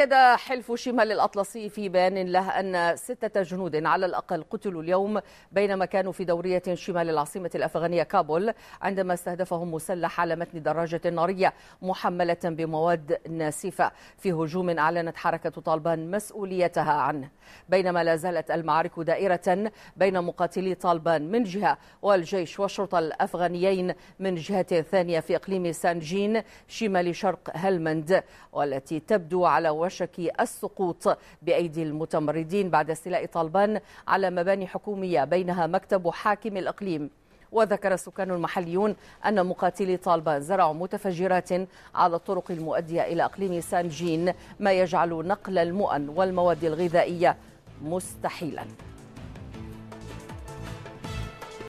أكد حلف شمال الأطلسي في بيان له أن ستة جنود على الأقل قتلوا اليوم بينما كانوا في دورية شمال العاصمة الأفغانية كابول عندما استهدفهم مسلح على متن دراجة نارية محملة بمواد ناسفة في هجوم أعلنت حركة طالبان مسؤوليتها عنه بينما لا زالت المعارك دائرة بين مقاتلي طالبان من جهة والجيش والشرطة الأفغانيين من جهة ثانية في إقليم سانجين شمال شرق هلمند والتي تبدو على وشك السقوط بأيدي المتمردين بعد استيلاء طالبان على مباني حكومية بينها مكتب حاكم الإقليم وذكر السكان المحليون أن مقاتلي طالبان زرعوا متفجرات على الطرق المؤدية إلى أقليم سانجين ما يجعل نقل المؤن والمواد الغذائية مستحيلاً